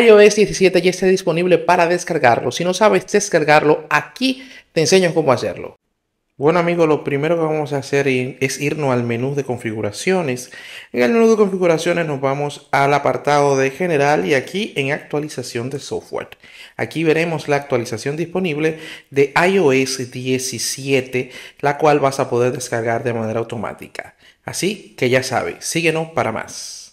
iOS 17 ya está disponible para descargarlo. Si no sabes descargarlo, aquí te enseño cómo hacerlo. Bueno amigos, lo primero que vamos a hacer es irnos al menú de configuraciones. En el menú de configuraciones nos vamos al apartado de general y aquí en actualización de software. Aquí veremos la actualización disponible de iOS 17, la cual vas a poder descargar de manera automática. Así que ya sabes, síguenos para más.